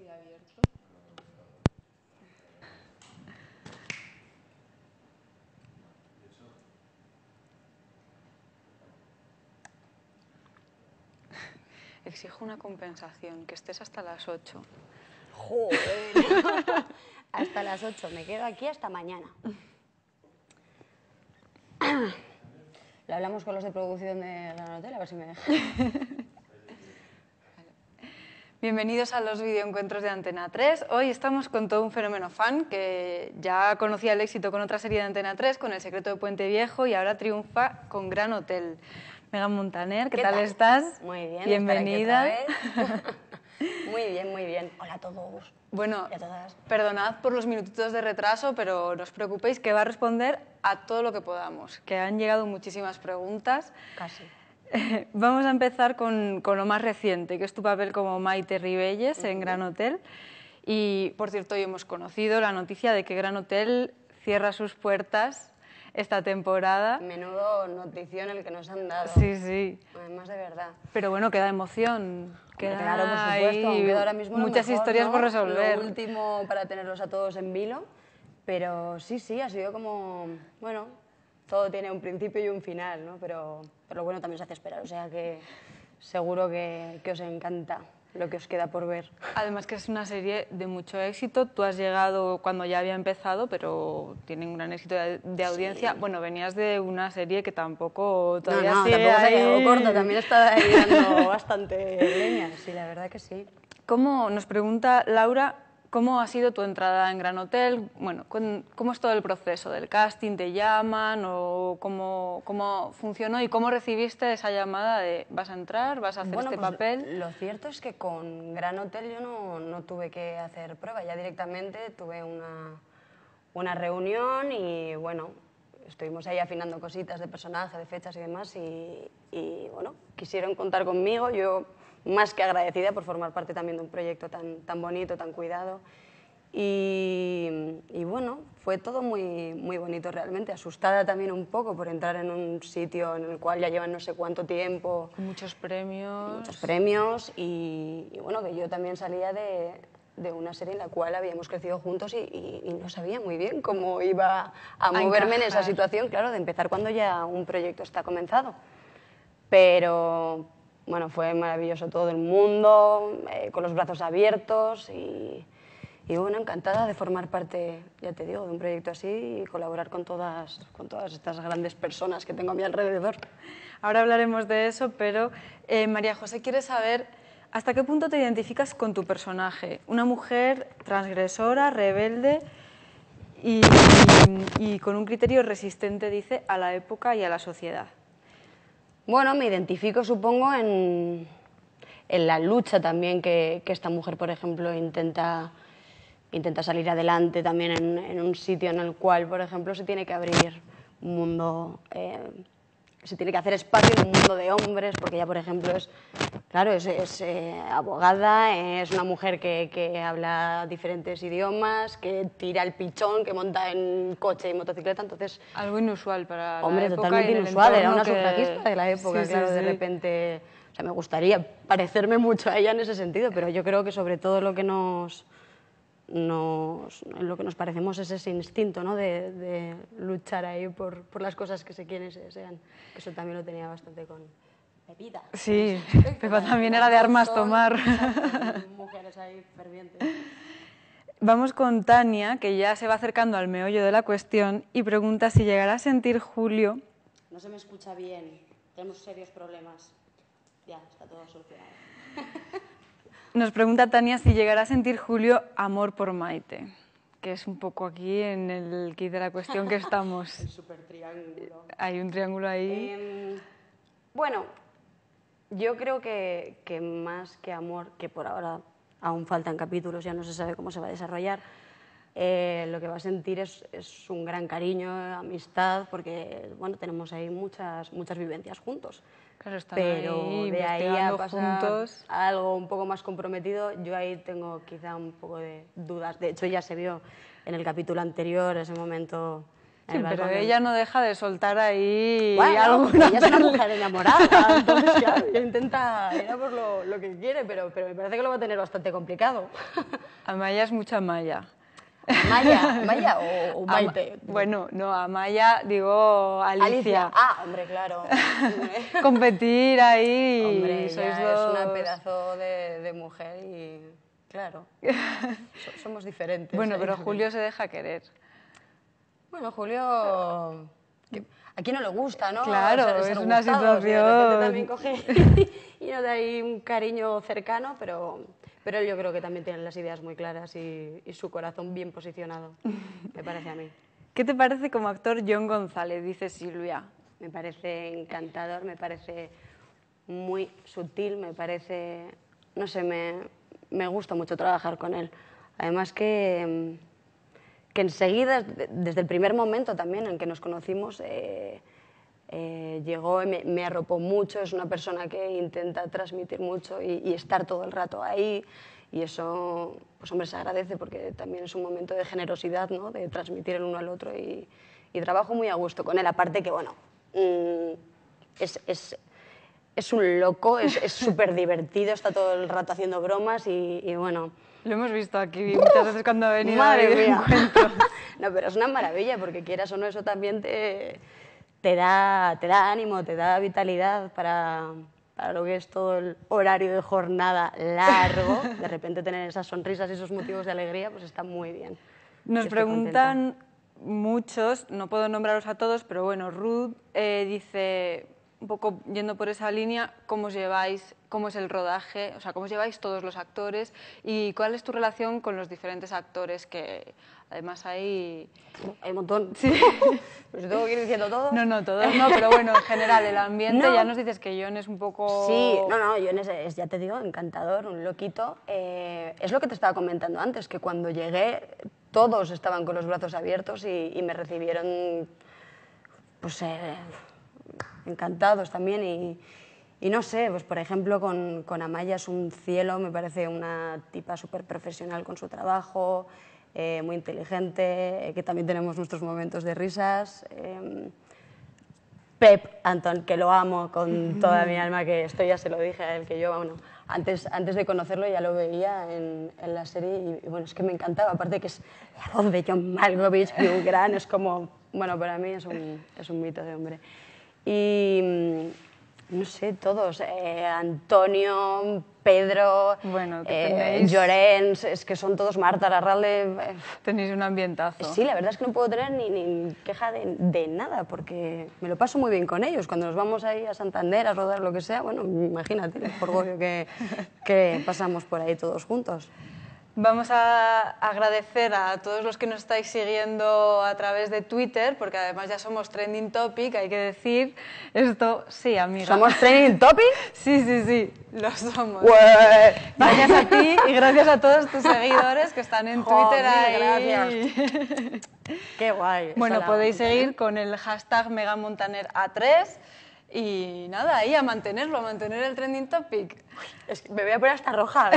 abierto. Exijo una compensación, que estés hasta las 8. ¡Joder! hasta las 8, me quedo aquí hasta mañana. Lo hablamos con los de producción de la hotel a ver si me dejan. Bienvenidos a los videoencuentros de Antena 3. Hoy estamos con todo un fenómeno fan que ya conocía el éxito con otra serie de Antena 3, con El secreto de Puente Viejo y ahora triunfa con Gran Hotel. Mega Montaner, ¿qué, tal, estás? Muy bien. Bienvenida. muy bien, muy bien. Hola a todos. Bueno, a todas. perdonad por los minutitos de retraso, pero no os preocupéis que va a responder a todo lo que podamos, que han llegado muchísimas preguntas. Casi. Vamos a empezar con, con, lo más reciente, que es tu papel como Maite Ribelles en Gran Hotel. Y, por cierto, hoy hemos conocido la noticia de que Gran Hotel cierra sus puertas esta temporada. Menudo notición el que nos han dado. Sí, sí. Además, de verdad. Pero bueno, queda emoción. Queda claro, por supuesto. muchas historias por resolver. Lo último para tenerlos a todos en vilo. Pero sí, sí, ha sido como, bueno, todo tiene un principio y un final, Pero, lo bueno también se hace esperar, o sea que seguro que, os encanta lo que os queda por ver. Además que es una serie de mucho éxito. Tú has llegado cuando ya había empezado, pero tienen un gran éxito de, audiencia. Bueno, venías de una serie que tampoco todavía no, tampoco corto, también está llegando bastante leña. Sí, la verdad que sí. ¿Cómo, nos pregunta Laura, ¿Cómo ha sido tu entrada en Gran Hotel? Bueno, ¿cómo es todo el proceso del casting? ¿Te llaman o cómo, funcionó y cómo recibiste esa llamada de vas a entrar, vas a hacer este pues, papel? Lo cierto es que con Gran Hotel yo no, tuve que hacer prueba, ya directamente tuve una, reunión y bueno, estuvimos ahí afinando cositas de personaje, de fechas y demás y, y bueno, quisieron contar conmigo, yo más que agradecida por formar parte también de un proyecto tan, tan bonito, tan cuidado. Y, bueno, fue todo muy, muy bonito realmente, asustada también un poco por entrar en un sitio en el cual ya llevan no sé cuánto tiempo. Muchos premios. Muchos premios y, bueno, que yo también salía de, de una serie en la cual habíamos crecido juntos y, no sabía muy bien cómo iba a, moverme en esa situación, claro, de empezar cuando ya un proyecto está comenzado. Pero, bueno, fue maravilloso todo el mundo, eh, con los brazos abiertos y, bueno, encantada de formar parte, ya te digo, de un proyecto así y colaborar con todas, con estas grandes personas que tengo a mi alrededor. Ahora hablaremos de eso, pero eh, María José quiere saber hasta qué punto te identificas con tu personaje, una mujer transgresora, rebelde. y con un criterio resistente, dice, a la época y a la sociedad. Bueno, me identifico, supongo, en, en la lucha también que, esta mujer, por ejemplo, intenta, intenta salir adelante también en, un sitio en el cual, por ejemplo, se tiene que abrir un mundo eh, se tiene que hacer espacio en un mundo de hombres, porque ella, por ejemplo, es, claro, es, eh, abogada, es una mujer que, habla diferentes idiomas, que tira el pichón, que monta en coche y motocicleta, entonces... Algo inusual para Hombre, la época totalmente inusual, era una sufragista de la época, de repente... O sea, me gustaría parecerme mucho a ella en ese sentido, pero yo creo que sobre todo lo que nos lo que nos parecemos es ese instinto ¿no? de, luchar ahí por, por, las cosas que se quieren y se desean. Eso también lo tenía bastante con... Pepita. Sí, Pepa también era de armas tomar. Mujeres ahí fervientes. Vamos con Tania, que ya se va acercando al meollo de la cuestión y pregunta si llegará a sentir Julio. No se me escucha bien, tenemos serios problemas. Ya, está todo solucionado. Nos pregunta Tania si llegará a sentir Julio amor por Maite, que es un poco aquí en el kit de la cuestión que estamos. Hay un triángulo ahí. Em, bueno, yo creo que, más que amor, que por ahora aún faltan capítulos, ya no se sabe cómo se va a desarrollar, eh, lo que va a sentir es, es, un gran cariño, amistad, porque bueno, tenemos ahí muchas, muchas vivencias juntos pero de ahí a pasar algo un poco más comprometido, yo ahí tengo quizá un poco de dudas. De hecho, ya se vio en el capítulo anterior ese momento. Sí, pero ella no deja de soltar ahí bueno, Ella es una mujer enamorada, entonces ya intenta ir a por lo, lo, que quiere, pero, pero me parece que lo va a tener bastante complicado. Amaya es mucha malla. Maya, Maya o, bueno, no, a Maya digo Alicia. Alicia. Ah, hombre, claro. Competir ahí. Hombre, sois es una pedazo de, mujer y claro, somos diferentes. Bueno, ¿eh? pero Julio se deja querer. Bueno, Julio... aquí no le gusta, ¿no? Claro, es una situación... también coge y no da ahí un cariño cercano, pero pero yo creo que también tienen las ideas muy claras y, su corazón bien posicionado, me parece a mí. ¿Qué te parece como actor John González? Dice Silvia. Me parece encantador, me parece muy sutil, me parece, no sé, me, me gusta mucho trabajar con él. Además que, mm, que enseguida, desde el primer momento también en que nos conocimos, eh, eh, llegó me, arropó mucho, es una persona que intenta transmitir mucho y, estar todo el rato ahí y eso, pues hombre, se agradece porque también es un momento de generosidad, ¿no? de transmitir el uno al otro y, trabajo muy a gusto con él, aparte que, bueno, mm, es, es, es, un loco, es súper divertido, está todo el rato haciendo bromas y, bueno... Lo hemos visto aquí muchas veces cuando ha venido. Madre mía. no, pero es una maravilla porque quieras o no, eso también te te da, te da ánimo, te da vitalidad para, lo que es todo el horario de jornada largo. De repente tener esas sonrisas y esos motivos de alegría, pues está muy bien. Nos preguntan muchos, no puedo nombraros a todos, pero bueno, Ruth eh, dice, un poco yendo por esa línea, cómo os lleváis, cómo es el rodaje, o sea, cómo os lleváis todos los actores y cuál es tu relación con los diferentes actores que Además hay... Hay montón. Sí. pues tengo que ir diciendo todo. No, no, todo no, pero bueno, en general el ambiente, ya nos dices que John es un poco... Sí, no, no, John es, ya te digo, encantador, un loquito. Eh, es lo que te estaba comentando antes, que cuando llegué todos estaban con los brazos abiertos y, me recibieron pues eh, encantados también y, y no sé, pues por ejemplo con, con Amaya es un cielo, me parece una tipa súper profesional con su trabajo, eh, muy inteligente, eh, que también tenemos nuestros momentos de risas. Em, Pep, Anton, que lo amo con toda mi alma, que esto ya se lo dije a él, que yo, bueno, antes, antes de conocerlo ya lo veía en, en la serie y, bueno, es que me encantaba, aparte que es la voz de John Malkovich, un gran, es como, bueno, para mí es un, es un mito de hombre. Y mm, no sé, todos, eh, Antonio, Pedro, bueno, eh, Llorens, es que son todos Marta, Larralde... Eh. Tenéis un ambientazo. Sí, la verdad es que no puedo tener ni, ni queja de, nada, porque me lo paso muy bien con ellos. Cuando nos vamos ahí a Santander a rodar lo que sea, bueno, imagínate el orgullo que, que pasamos por ahí todos juntos. Vamos a agradecer a todos los que nos estáis siguiendo a través de Twitter, porque además ya somos trending topic, hay que decir esto, sí, amiga. ¿Somos trending topic? Sí, sí, sí, lo somos. Gracias a ti y gracias a todos tus seguidores que están en Twitter ahí. Qué guay. Bueno, podéis seguir con el hashtag megamontanera A3. Y nada, ahí a mantenerlo, a mantener el trending topic. Es que me voy a poner hasta roja.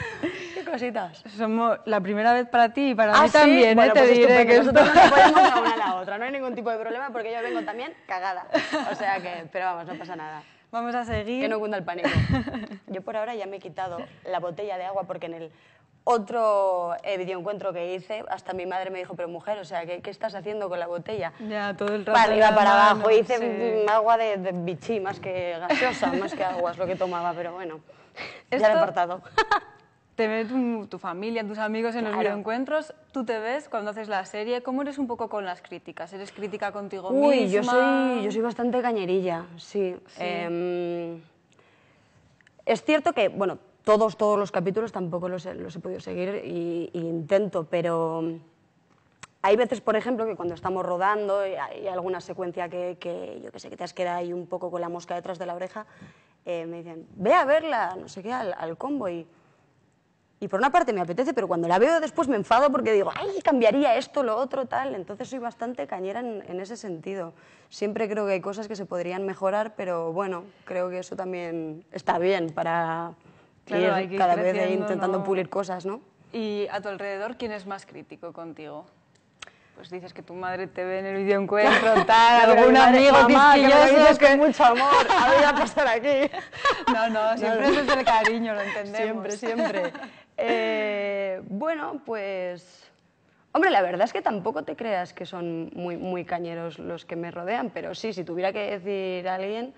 Qué cositas. Somos la primera vez para ti y para ah, mí también, eh, te pues diré que nosotros esto... nos una a la otra, no hay ningún tipo de problema porque yo vengo también cagada. O sea que, pero vamos, no pasa nada. Vamos a seguir. Que no cunda el pánico. Yo por ahora ya me he quitado la botella de agua porque en el otro eh, videoencuentro que hice, hasta mi madre me dijo, pero mujer, o sea, ¿qué, estás haciendo con la botella? Ya, todo el rato. Para arriba, para abajo. Hice mm, agua de, bichí, más que gaseosa, más que agua es lo que tomaba, pero bueno, Esto, ya he apartado te ves tu, familia, tus amigos en los reencuentros, tú te ves cuando haces la serie, ¿cómo eres un poco con las críticas? ¿Eres crítica contigo Uy, Yo soy, yo soy bastante cañerilla, sí. Em, es cierto que, bueno, todos, todos los capítulos tampoco los, he podido seguir y, intento, pero hay veces, por ejemplo, que cuando estamos rodando y hay alguna secuencia que, yo que sé, que te has quedado ahí un poco con la mosca detrás de la oreja, eh, me dicen, ve a verla, no sé qué, al, al combo y y por una parte me apetece, pero cuando la veo después me enfado porque digo, ay, cambiaría esto, lo otro, tal. Entonces soy bastante cañera en, ese sentido. Siempre creo que hay cosas que se podrían mejorar, pero bueno, creo que eso también está bien para ir, cada vez intentando pulir cosas, ¿no? ¿Y a tu alrededor quién es más crítico contigo? Pues dices que tu madre te ve en el videoencuentro, tal, algún amigo quisquilloso. Que... con mucho amor, había pasar aquí. No, no, siempre es el cariño, lo entendemos. Siempre, siempre. Eh, bueno, pues... Hombre, la verdad es que tampoco te creas que son muy, muy cañeros los que me rodean, pero sí, si tuviera que decir a alguien,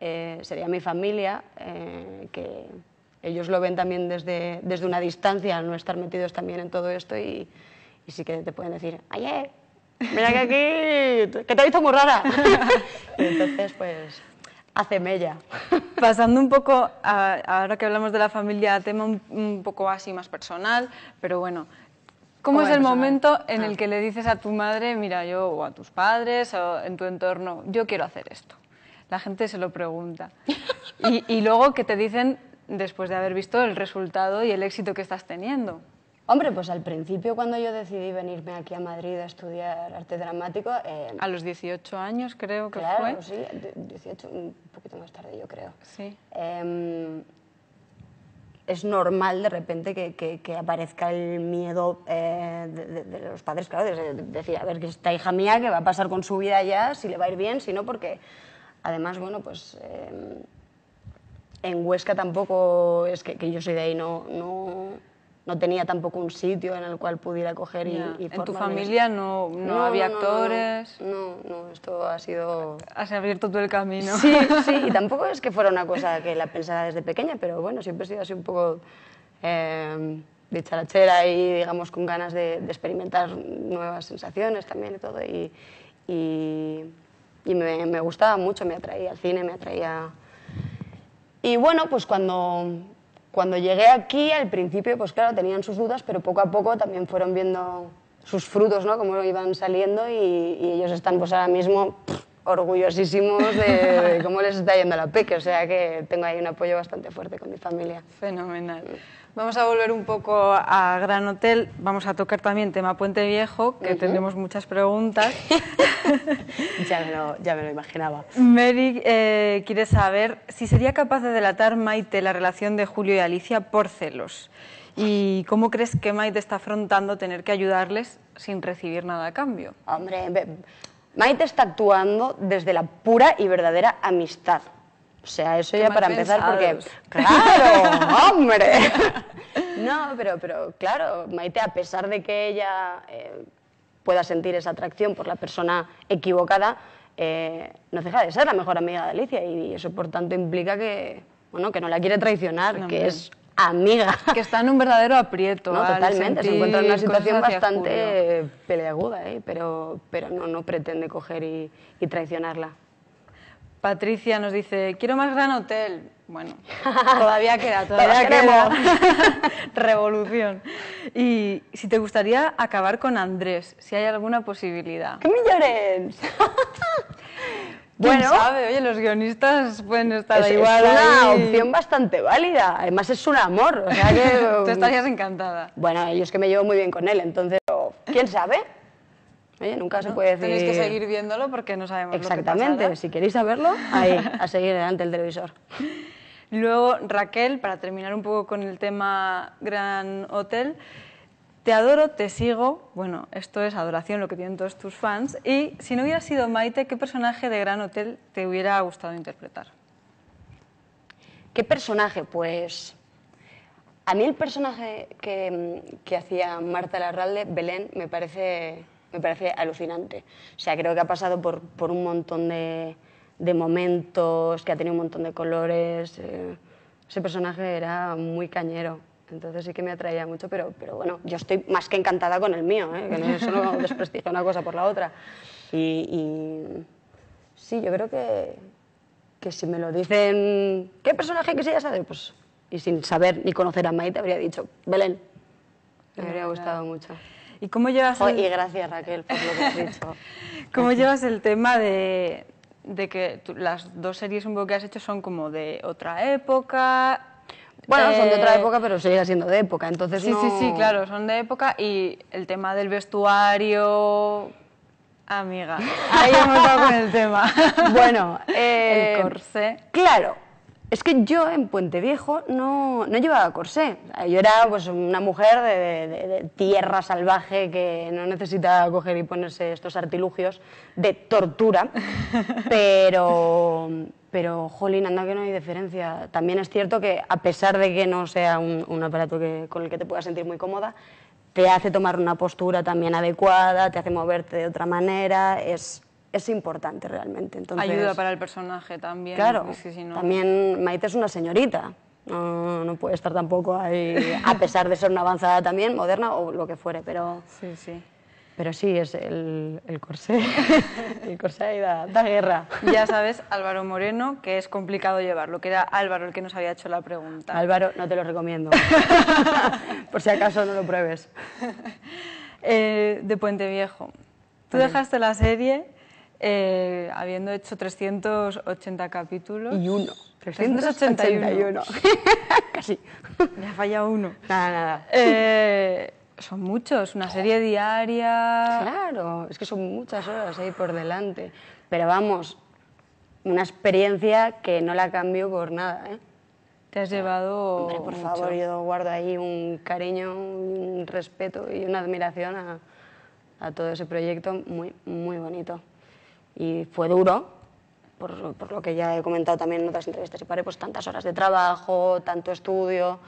eh, sería mi familia, eh, que ellos lo ven también desde, una distancia, al no estar metidos también en todo esto y, sí que te pueden decir, ¡Aye, mira que aquí, que te ha visto muy rara. entonces, pues hace mella. Pasando un poco, a, ahora que hablamos de la familia, tema un, poco así más personal, pero bueno, ¿Cómo, es el pues momento en el ah. que le dices a tu madre, mira, yo, o a tus padres, o en tu entorno, yo quiero hacer esto? La gente se lo pregunta. y, y luego, ¿qué te dicen después de haber visto el resultado y el éxito que estás teniendo? Hombre, pues al principio cuando yo decidí venirme aquí a Madrid a estudiar arte dramático... Em, a los 18 años creo que claro, sí, 18, un poquito más tarde yo creo. Sí. Em, es normal de repente que, aparezca el miedo eh, de, los padres, claro, de, decir, a ver, que esta hija mía, ¿qué va a pasar con su vida ya? Si le va a ir bien, si no, porque además, bueno, pues em, en Huesca tampoco, es que, que yo soy de ahí, no... no no tenía tampoco un sitio en el cual pudiera coger y, y ¿En tu familia no, no, había actores? No, no, esto ha sido... Has abierto todo el camino. Sí, sí, y tampoco es que fuera una cosa que la pensaba desde pequeña, pero bueno, siempre he sido así un poco em, de charachera y, digamos, con ganas de, experimentar nuevas sensaciones también y todo, y, me, me gustaba mucho, me atraía al cine, me atraía... Y bueno, pues cuando cuando llegué aquí, al principio, pues claro, tenían sus dudas, pero poco a poco también fueron viendo sus frutos, ¿no? Cómo iban saliendo y, ellos están, pues ahora mismo, orgullosísimos de, cómo les está yendo la PEC, o sea que tengo ahí un apoyo bastante fuerte con mi familia. Fenomenal. Vamos a volver un poco a Gran Hotel, vamos a tocar también tema Puente Viejo, que tenemos tendremos muchas preguntas. ya, me lo, ya, me lo, imaginaba. Mary eh, quiere saber si sería capaz de delatar Maite la relación de Julio y Alicia por celos. ¿Y cómo crees que Maite está afrontando tener que ayudarles sin recibir nada a cambio? Hombre, Maite está actuando desde la pura y verdadera amistad. O sea, eso ya para empezar, porque. ¡Claro! ¡Hombre! No, pero, pero claro, Maite, a pesar de que ella eh, pueda sentir esa atracción por la persona equivocada, eh, no deja de ser la mejor amiga de Alicia y eso, por tanto, implica que, que no la quiere traicionar, que es amiga. Que está en un verdadero aprieto. No, totalmente, se encuentra en una situación bastante peleaguda, ¿eh? pero, pero no, no pretende coger y, traicionarla. Patricia nos dice, quiero más Gran Hotel. Bueno, todavía queda, todavía queda. Revolución. Y si te gustaría acabar con Andrés, si hay alguna posibilidad. ¡Que bueno, sabe? Oye, los guionistas pueden estar es, igual. Es una opción bastante válida. Además, es un amor. O sea que, Tú mm, estarías encantada. Bueno, yo es que me llevo muy bien con él, entonces, ¿quién sabe? Oye, nunca se puede decir. Tenéis que seguir viéndolo porque no sabemos Exactamente, lo que si queréis saberlo, ahí, a seguir adelante el televisor. Luego, Raquel, para terminar un poco con el tema Gran Hotel. Te adoro, te sigo. Bueno, esto es adoración, lo que tienen todos tus fans. Y si no hubiera sido Maite, ¿qué personaje de Gran Hotel te hubiera gustado interpretar? ¿Qué personaje? Pues a mí el personaje que, hacía Marta Larralde, Belén, me parece, alucinante. O sea, creo que ha pasado por, un montón de, de, momentos, que ha tenido un montón de colores. Eh, ese personaje era muy cañero. Entonces sí que me atraía mucho, pero, pero bueno, yo estoy más que encantada con el mío, ¿eh? que no, es no desprestigio una cosa por la otra. Y, sí, yo creo que, que, si me lo dicen, ¿qué personaje quisieras hacer? Pues, y sin saber ni conocer a Maite, habría dicho, Belén. Me habría gustado mucho. ¿Y cómo llevas Y gracias, Raquel, por lo que has dicho. ¿Cómo llevas el tema de, de que las dos series un poco que has hecho son como de otra época, bueno, son de otra eh, época, pero sigue siendo de época, entonces Sí, sí, sí, claro, son de época y el tema del vestuario... Amiga, ahí hemos dado con el tema. Bueno, el eh, corsé. Claro, es que yo en Puente Viejo no, llevaba corsé. yo era pues, una mujer de, tierra salvaje que no necesitaba coger y ponerse estos artilugios de tortura. Pero, pero jolín, anda que no hay diferencia. También es cierto que a pesar de que no sea un, aparato con el que te puedas sentir muy cómoda, te hace tomar una postura también adecuada, te hace moverte de otra manera, es es importante realmente. Entonces, Ayuda para el personaje también. Claro, también Maite es una señorita, no, no, puede estar tampoco ahí, a pesar de ser una avanzada también, moderna o lo que fuere, pero... Sí, sí. Pero sí, es el, el corsé, el corsé ahí da, guerra. Ya sabes, Álvaro Moreno, que es complicado llevarlo, que era Álvaro el que nos había hecho la pregunta. Álvaro, no te lo recomiendo, por si acaso no lo pruebes. Eh, de Puente Viejo. Tú dejaste la serie eh, habiendo hecho 380 capítulos. Y uno. 381. Casi. Me ha fallado uno. Nada, nada. Eh, son muchos, una serie diaria. Claro, es que son muchas horas ahí por delante. Pero vamos, una experiencia que no la cambio por nada. ¿eh? Te has llevado. por favor, yo guardo ahí un cariño, un respeto y una admiración a, a todo ese proyecto muy, muy bonito y fue duro, por, por, lo que ya he comentado también en otras entrevistas y paré, pues tantas horas de trabajo, tanto estudio,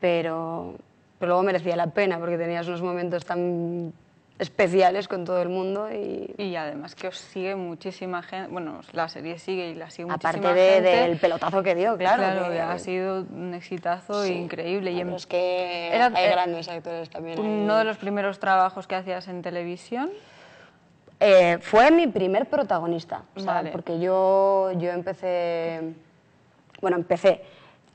pero, pero luego merecía la pena porque tenías unos momentos tan especiales con todo el mundo y... Y además que os sigue muchísima gente, bueno, la serie sigue y la sigue muchísima gente. Aparte del pelotazo que dio, claro. Claro, ha sido un exitazo increíble. y em- que era, hay grandes actores también. Uno de los primeros trabajos que hacías en televisión. Eh, fue mi primer protagonista, porque yo, yo empecé, bueno, empecé,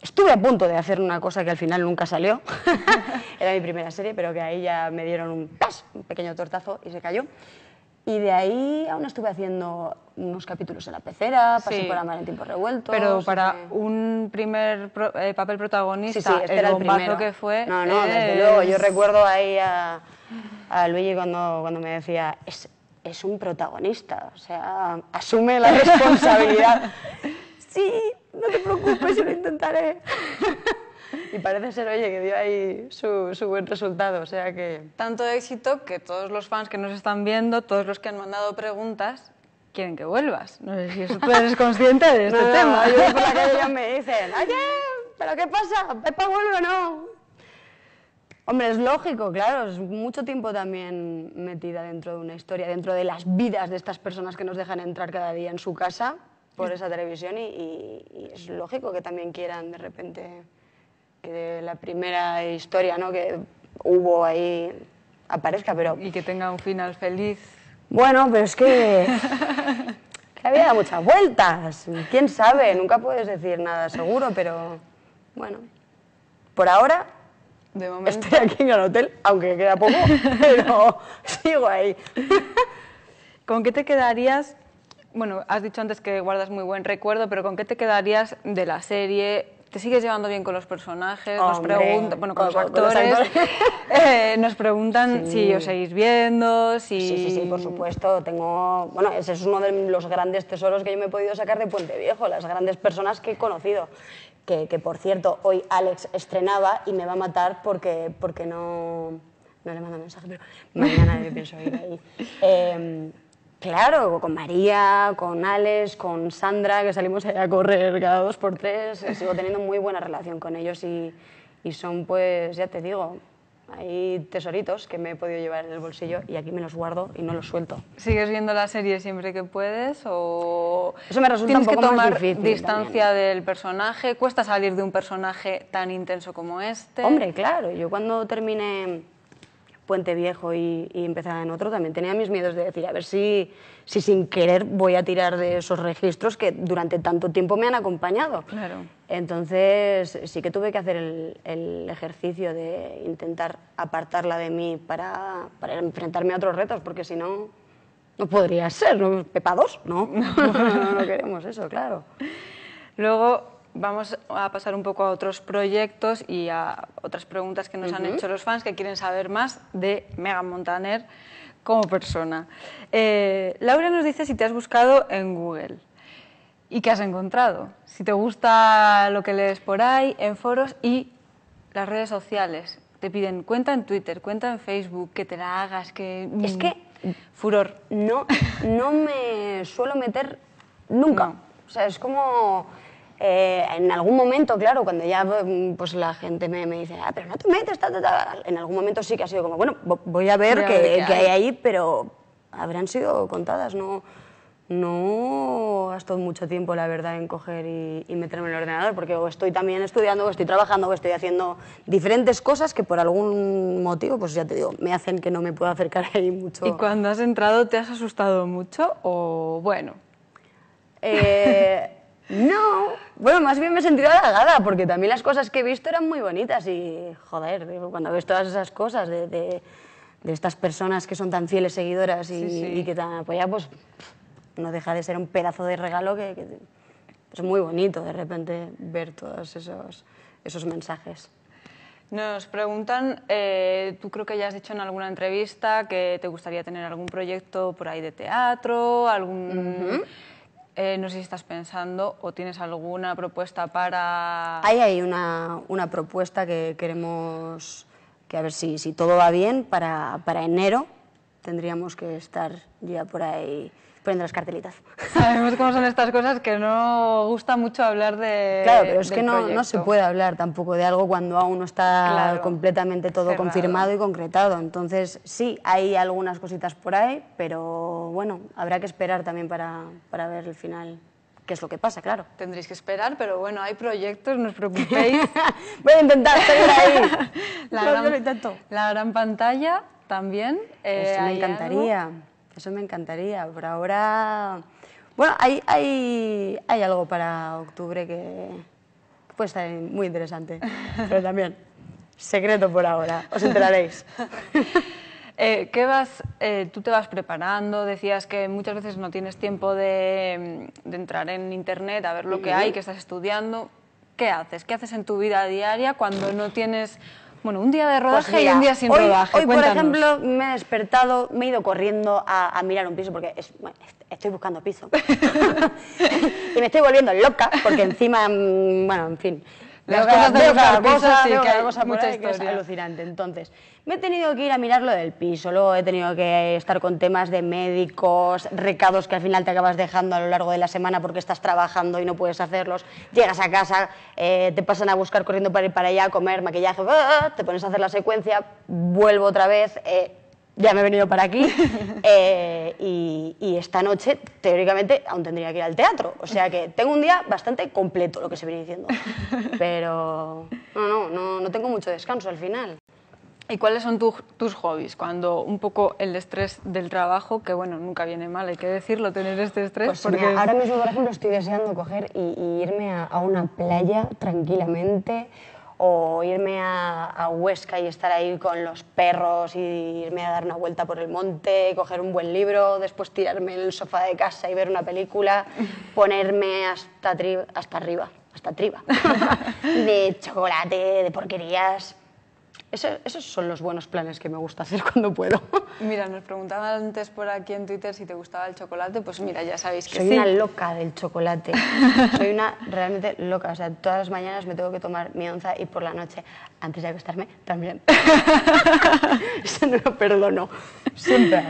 estuve a punto de hacer una cosa que al final nunca salió, era mi primera serie, pero que ahí ya me dieron un, ¡pas! un pequeño tortazo y se cayó. Y de ahí aún estuve haciendo unos capítulos en la pecera, pasé por Amar en tiempos revueltos. Pero para un primer eh, papel protagonista, este el bombazo que fue. No, no, desde luego. Yo recuerdo ahí a, Luigi cuando, me decía, es un protagonista, o sea, asume la responsabilidad. sí, no te preocupes, lo intentaré. y parece ser, oye, que dio ahí su, buen resultado, o sea que... Tanto éxito que todos los fans que nos están viendo, todos los que han mandado preguntas, quieren que vuelvas. No sé si tú eres consciente de este tema. por la ya me dicen, oye, ¿pero qué pasa? ¿Pepa vuelve o no? Hombre, es lógico, claro, es mucho tiempo también metida dentro de una historia, dentro de las vidas de estas personas que nos dejan entrar cada día en su casa por esa televisión y, es lógico que también quieran de repente de la primera historia ¿no? que hubo ahí aparezca, pero... Y que tenga un final feliz. Bueno, pero es que... que había dado muchas vueltas, quién sabe, nunca puedes decir nada seguro, pero bueno, por ahora de momento. Estoy aquí en el hotel, aunque queda poco, pero sigo ahí. ¿Con qué te quedarías? Bueno, has dicho antes que guardas muy buen recuerdo, pero ¿con qué te quedarías de la serie? ¿Te sigues llevando bien con los personajes? nos preguntan, bueno, con, los actores. Eh, nos preguntan si os seguís viendo, si... Sí, sí, sí, por supuesto. Tengo... Bueno, ese es uno de los grandes tesoros que yo me he podido sacar de Puente Viejo, las grandes personas que he conocido que, por cierto hoy Alex estrenaba y me va a matar porque, porque no, no le manda mensaje, pero mañana yo pienso ir ahí. Eh, em, claro, con María, con Alex, con Sandra, que salimos a correr cada dos por tres, eh, sigo teniendo muy buena relación con ellos y, y son, pues, ya te digo, hay tesoritos que me he podido llevar en el bolsillo y aquí me los guardo y no los suelto. ¿Sigues viendo la serie siempre que puedes o Eso me resulta un poco que tomar distancia del personaje? ¿Cuesta salir de un personaje tan intenso como este? Hombre, claro, yo cuando terminé Puente Viejo y, empezar en otro, también tenía mis miedos de decir, a ver si, si sin querer voy a tirar de esos registros que durante tanto tiempo me han acompañado. Claro. Entonces sí que tuve que hacer el, ejercicio de intentar apartarla de mí para, enfrentarme a otros retos, porque si no, no podría ser, ¿no? pepados no, no, no queremos eso, claro. Luego, vamos a pasar un poco a otros proyectos y a otras preguntas que nos han hecho los fans que quieren saber más de Mega Montaner como persona. Eh, Laura nos dice si te has buscado en Google y qué has encontrado, si te gusta lo que lees por ahí, en foros y las redes sociales. Te piden cuenta en Twitter, cuenta en Facebook, que te la hagas, que... Mm, es que... Furor. No, no me suelo meter nunca. O sea, es como eh, en algún momento, claro, cuando ya mm, pues la gente me, dice, ah, pero no te metes, en algún momento sí que ha sido como, bueno, voy a ver, qué, hay. hay ahí, pero habrán sido contadas, no, no gasto mucho tiempo, la verdad, en coger y, meterme en el ordenador, porque o estoy también estudiando, o estoy trabajando, o estoy haciendo diferentes cosas que por algún motivo, pues ya te digo, me hacen que no me pueda acercar ahí mucho. ¿Y cuando has entrado te has asustado mucho o bueno? Eh, no, bueno, más bien me he sentido halagada, porque también las cosas que he visto eran muy bonitas y, joder, cuando ves todas esas cosas de, estas personas que son tan fieles seguidoras y, que tan pues no deja de ser un pedazo de regalo que, es muy bonito de repente ver todos esos, esos mensajes. Nos preguntan, eh, tú creo que ya has dicho en alguna entrevista que te gustaría tener algún proyecto por ahí de teatro, algún... Eh, no sé si estás pensando o tienes alguna propuesta para... hay una, una propuesta que queremos, que a ver si, si todo va bien, para, para enero tendríamos que estar ya por ahí poniendo las cartelitas. Sabemos cómo son estas cosas que no gusta mucho hablar de. Claro, pero es que no, no, se puede hablar tampoco de algo cuando aún no está completamente todo confirmado y concretado. Entonces, sí, hay algunas cositas por ahí, pero bueno, habrá que esperar también para, para ver el final qué es lo que pasa, claro. Tendréis que esperar, pero bueno, hay proyectos, no os preocupéis. Voy a intentar seguir ahí. la, gran, pantalla también. Eh, me encantaría. Eso me encantaría. Por ahora, bueno, hay, algo para octubre que, puede estar muy interesante, pero también secreto por ahora, os enteraréis. Eh, ¿Qué vas, eh, tú te vas preparando? Decías que muchas veces no tienes tiempo de entrar en internet a ver lo que hay, que estás estudiando. ¿Qué haces? ¿Qué haces en tu vida diaria cuando no tienes bueno, un día de pues rodaje y un día sin rodaje. Hoy, por ejemplo, me he despertado, me he ido corriendo a, mirar un piso porque estoy buscando piso. y me estoy volviendo loca porque encima, mm, bueno, en fin, las cosas de los que mucha historia. es alucinante. Entonces, me he tenido que ir a mirar lo del piso, luego he tenido que estar con temas de médicos, recados que al final te acabas dejando a lo largo de la semana porque estás trabajando y no puedes hacerlos. Llegas a casa, eh, te pasan a buscar corriendo para ir para allá, a comer, maquillaje, te pones a hacer la secuencia, vuelvo otra vez. Eh, ya me he venido para aquí eh, y, esta noche teóricamente aún tendría que ir al teatro. O sea que tengo un día bastante completo, lo que se viene diciendo. Pero no, no, no, tengo mucho descanso al final. ¿Y cuáles son tus hobbies? Cuando un poco el estrés del trabajo, que bueno, nunca viene mal, hay que decirlo, tener este estrés. Pues porque ahora mismo, por ejemplo, estoy deseando coger y, irme a una playa tranquilamente o irme a, Huesca y estar ahí con los perros, y irme a dar una vuelta por el monte, coger un buen libro, después tirarme en el sofá de casa y ver una película, ponerme hasta, hasta arriba, hasta triba, de chocolate, de porquerías, esos son los buenos planes que me gusta hacer cuando puedo. Mira, nos preguntaban antes por aquí en Twitter si te gustaba el chocolate, pues mira, ya sabéis que Soy una loca del chocolate. Soy una realmente loca. O sea, todas las mañanas me tengo que tomar mi onza y por la noche, antes de acostarme, también. Eso no lo perdono. Siempre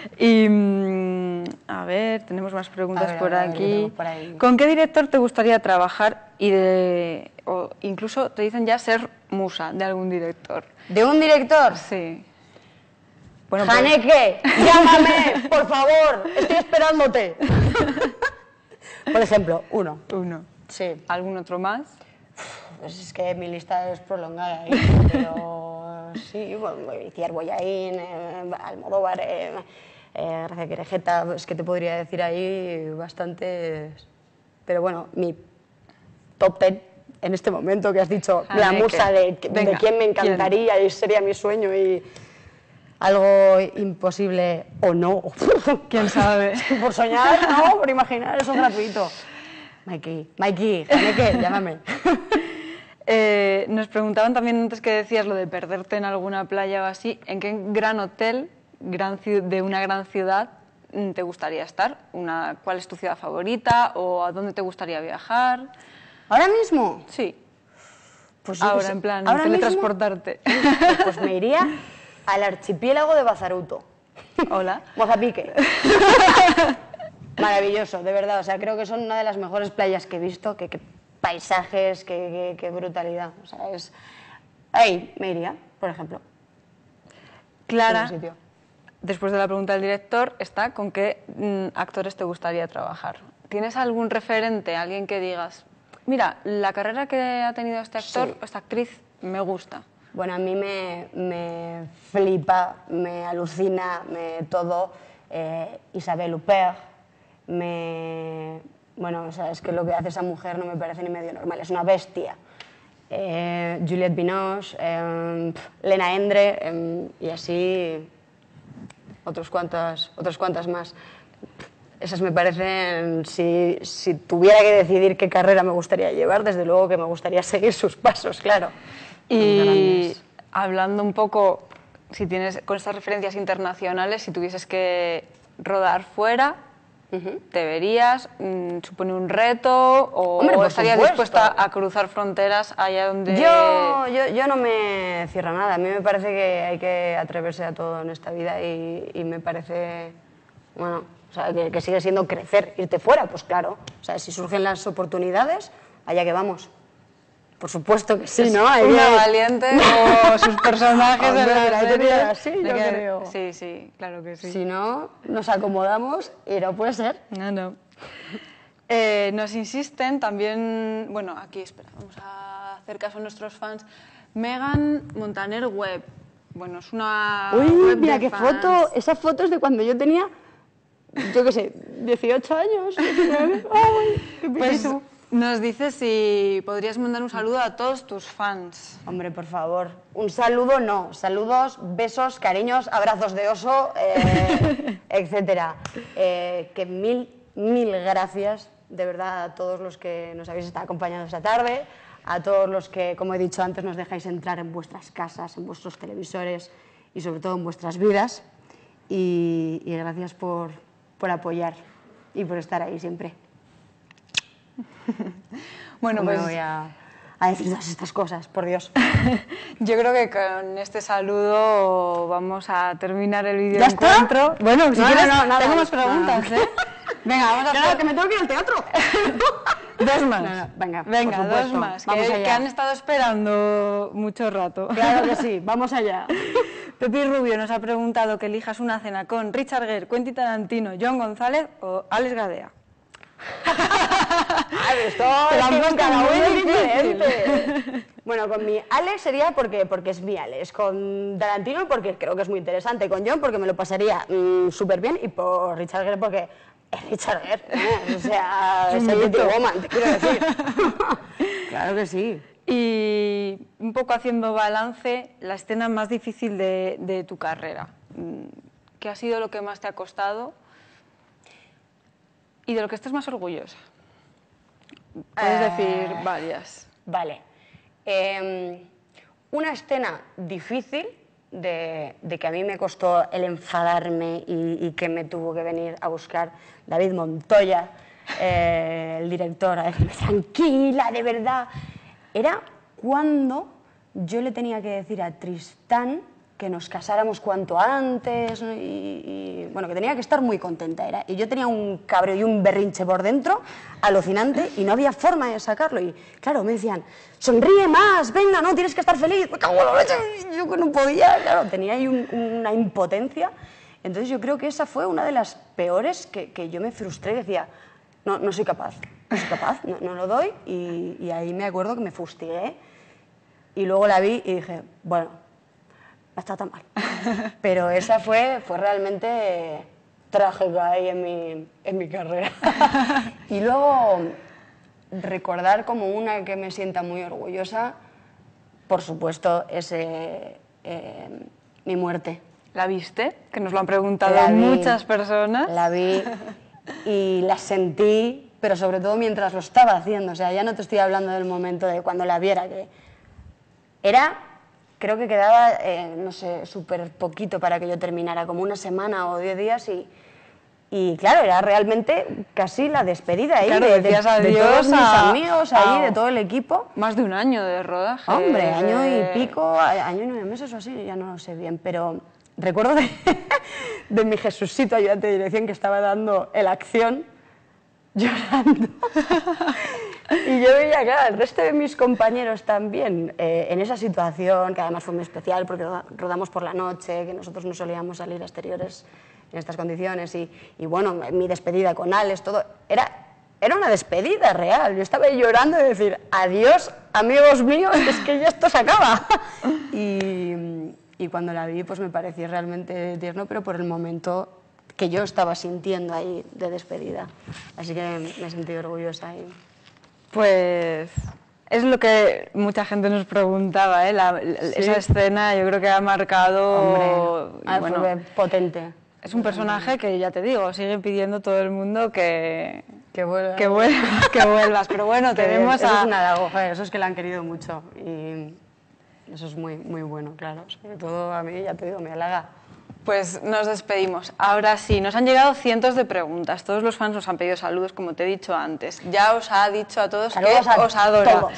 Y, mm, a ver, tenemos más preguntas por aquí. ¿Con qué director te gustaría trabajar y o incluso te dicen ya ser musa de algún director? ¿De un director? Sí. Bueno, Haneke, pues- llámame, por favor, estoy esperándote. por ejemplo, uno. Uno. Sí. ¿Algún otro más? Pues es que mi lista es prolongada, pero sí, Ciervo Boyaín, eh, Almodóvar, eh, eh, Gracia Querejeta, es pues, que te podría decir ahí bastantes... Pero bueno, mi top ten en este momento que has dicho, la musa de, quién me encantaría y sería mi sueño y algo imposible o no. ¿Quién sabe? Por soñar, no, por imaginar, eso es gratuito. Mikey, Mikey, ¿qué? llámame. Eh, nos preguntaban también antes que decías lo de perderte en alguna playa o así, ¿en qué gran hotel gran, de una gran ciudad mm, te gustaría estar? ¿Cuál es tu ciudad favorita o a dónde te gustaría viajar? ¿Ahora mismo? Sí. Pues ahora, en plan, ¿ahora teletransportarte. Pues, pues me iría al archipiélago de Bazaruto. Hola. Guazapique. Maravilloso, de verdad. O sea, creo que son una de las mejores playas que he visto, que paisajes, qué, brutalidad. O sea, es... Ahí me iría, por ejemplo. Clara, después de la pregunta del director, está con qué mm, actores te gustaría trabajar. ¿Tienes algún referente, alguien que digas, mira, la carrera que ha tenido este actor o esta actriz me gusta? Bueno, a mí me, flipa, me alucina, me todo. Eh, Isabel Huppert, me, bueno, o sea, es que lo que hace esa mujer no me parece ni medio normal, es una bestia. Eh, Juliette Binoche, em, Lena Endre em, y así otros cuantas, otras cuantas más. Esas me parecen, si, si tuviera que decidir qué carrera me gustaría llevar, desde luego que me gustaría seguir sus pasos, claro. Y hablando un poco, si tienes con estas referencias internacionales, si tuvieses que rodar fuera, ¿Te verías? Mm, ¿Supone un reto? ¿O, estarías dispuesta a cruzar fronteras allá donde.? Yo, yo, yo, no me cierro nada. A mí me parece que hay que atreverse a todo en esta vida y, me parece. Bueno, que, que, sigue siendo crecer, irte fuera, pues claro. O sea, si surgen las oportunidades, allá que vamos. Por supuesto que sí, ¿no? Hay una valiente o sus personajes Sí, Sí, claro que sí. Si no, nos acomodamos y no puede ser. No, no. Eh, nos insisten también, bueno, aquí espera, vamos a hacer caso a nuestros fans. Megan Montaner Web. Bueno, es una. Uy, mira qué foto. Esa foto es de cuando yo tenía, yo qué sé, 18 años. qué pues nos dice si podrías mandar un saludo a todos tus fans. Hombre, por favor. Un saludo no. Saludos, besos, cariños, abrazos de oso, eh, etcétera. Eh, que mil, mil gracias de verdad a todos los que nos habéis estado acompañando esta tarde, a todos los que, como he dicho antes, nos dejáis entrar en vuestras casas, en vuestros televisores y sobre todo en vuestras vidas. Y, gracias por apoyar y por estar ahí siempre. bueno, pues... voy a, decir todas estas cosas, por Dios. Yo creo que con este saludo vamos a terminar el vídeo. encuentro. Está? Bueno, si no, quieres, tengo más preguntas, ¿eh? Venga, vamos a ver que me tengo que ir al teatro. Dos más. venga, venga dos más. Que, que, han estado esperando mucho rato. Claro que sí, vamos allá. Pepi Rubio nos ha preguntado que elijas una cena con Richard Gere, Quentin Tarantino, John González o Alex Gadea. Bueno, con mi Alex sería porque, es mi Alex, con Tarantino porque creo que es muy interesante, con John porque me lo pasaría mm, súper bien y por Richard Gere porque es Richard Gere, ¿eh? o sea, es el Woman, claro que sí. Y un poco haciendo balance, la escena más difícil de, de tu carrera, mm, ¿qué ha sido lo que más te ha costado? ¿Y de lo que estás más orgullosa? Puedes decir eh. varias. Vale. Em, una escena difícil de, que a mí me costó el enfadarme y, que me tuvo que venir a buscar David Montoya, eh, el director, a decirme, tranquila, de verdad. Era cuando yo le tenía que decir a Tristán que nos casáramos cuanto antes y, bueno, que tenía que estar muy contenta era. Y yo tenía un cabreo y un berrinche por dentro alucinante y no había forma de sacarlo. Y claro, me decían, sonríe más, venga, no, tienes que estar feliz. Me cago en la leche. Yo no podía, claro, tenía ahí una impotencia. Entonces yo creo que esa fue una de las peores que, yo me frustré decía, no, no soy capaz, no soy capaz, no, lo doy. Y, y ahí me acuerdo que me fustigué y luego la vi y dije, bueno, está tan mal. Pero esa fue, fue realmente trágica ahí en mi, carrera. Y luego, recordar como una que me sienta muy orgullosa, por supuesto, es eh, em, mi muerte. ¿La viste? Que nos lo han preguntado muchas personas. La vi y la sentí, pero sobre todo mientras lo estaba haciendo. O sea, ya no te estoy hablando del momento de cuando la viera, que era creo que quedaba, eh, no sé, súper poquito para que yo terminara, como una semana o diez días y... claro, era realmente casi la despedida ahí de, todos mis amigos, ahí, de todo el equipo. Más de un año de rodaje. Hombre, eh, año y pico, año y nueve meses o así, ya no lo sé bien, pero recuerdo de, de mi Jesucito ayudante de dirección que estaba dando el acción llorando. Y yo veía, claro, el resto de mis compañeros también eh, en esa situación, que además fue muy especial porque rodamos por la noche, que nosotros no solíamos salir a exteriores en estas condiciones, y, bueno, mi despedida con Alex, todo, era, era una despedida real. Yo estaba llorando y decir, adiós, amigos míos, es que ya esto se acaba. Y, cuando la vi, pues me pareció realmente tierno, pero por el momento que yo estaba sintiendo ahí de despedida. Así que me he orgullosa y pues es lo que mucha gente nos preguntaba, ¿eh? Esa escena yo creo que ha marcado... Ah, potente. Es un personaje que ya te digo, sigue pidiendo todo el mundo que, que, que, vuelvas, Pero bueno, tenemos a... Eso es un eso es que la han querido mucho y eso es muy, muy bueno, claro. Sobre todo a mí, ya te digo, me halaga. Pues nos despedimos. Ahora sí, nos han llegado cientos de preguntas. Todos los fans nos han pedido saludos, como te he dicho antes. Ya os ha dicho a todos que os adoro.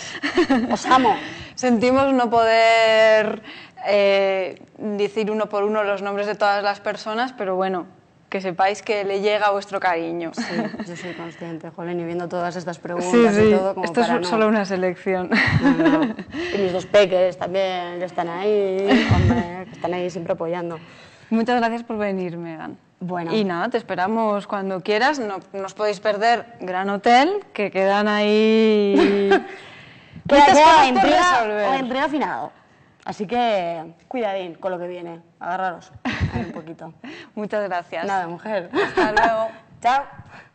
Os amo. Sentimos no poder eh, decir uno por uno los nombres de todas las personas, pero bueno, que sepáis que le llega vuestro cariño. Sí, yo soy consciente, Jolene, viendo todas estas preguntas sí, sí. y todo. Esto es solo una selección. Y mis dos peques también están ahí, están ahí siempre apoyando. Muchas gracias por venir, Megan. Bueno. Y nada, te esperamos cuando quieras. No nos podéis perder Gran Hotel, que quedan ahí. queda, queda entrega, entrega afinada. Así que cuidadín con lo que viene. Agarraros un poquito. Muchas gracias. Nada, mujer. Hasta luego. Chao.